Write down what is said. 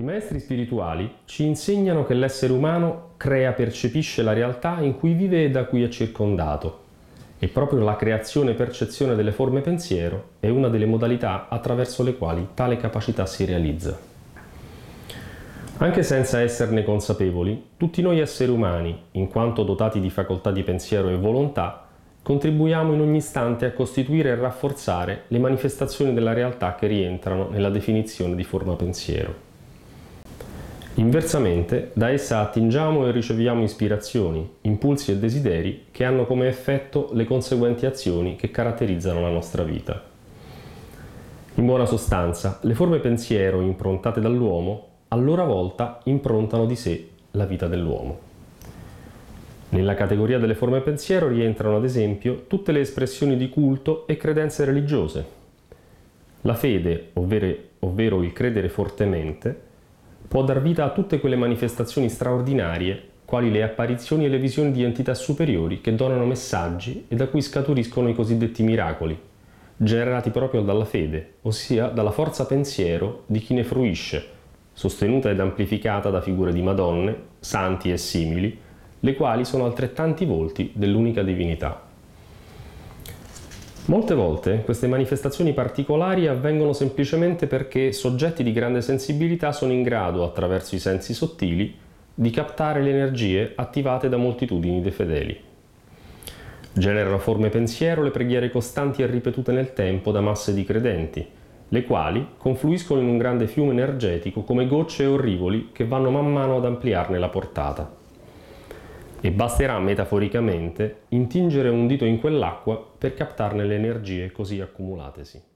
I maestri spirituali ci insegnano che l'essere umano crea, percepisce la realtà in cui vive e da cui è circondato. E proprio la creazione e percezione delle forme pensiero è una delle modalità attraverso le quali tale capacità si realizza. Anche senza esserne consapevoli, tutti noi esseri umani, in quanto dotati di facoltà di pensiero e volontà, contribuiamo in ogni istante a costituire e rafforzare le manifestazioni della realtà che rientrano nella definizione di forma pensiero. Inversamente, da essa attingiamo e riceviamo ispirazioni, impulsi e desideri che hanno come effetto le conseguenti azioni che caratterizzano la nostra vita. In buona sostanza, le forme pensiero improntate dall'uomo a loro volta improntano di sé la vita dell'uomo. Nella categoria delle forme pensiero rientrano ad esempio tutte le espressioni di culto e credenze religiose. La fede, ovvero, ovvero il credere fortemente, può dar vita a tutte quelle manifestazioni straordinarie, quali le apparizioni e le visioni di entità superiori che donano messaggi e da cui scaturiscono i cosiddetti miracoli, generati proprio dalla fede, ossia dalla forza pensiero di chi ne fruisce, sostenuta ed amplificata da figure di Madonne, santi e simili, le quali sono altrettanti volti dell'unica divinità. Molte volte queste manifestazioni particolari avvengono semplicemente perché soggetti di grande sensibilità sono in grado, attraverso i sensi sottili, di captare le energie attivate da moltitudini di fedeli. Generano forme pensiero le preghiere costanti e ripetute nel tempo da masse di credenti, le quali confluiscono in un grande fiume energetico come gocce o che vanno man mano ad ampliarne la portata e basterà metaforicamente intingere un dito in quell'acqua per captarne le energie così accumulatesi.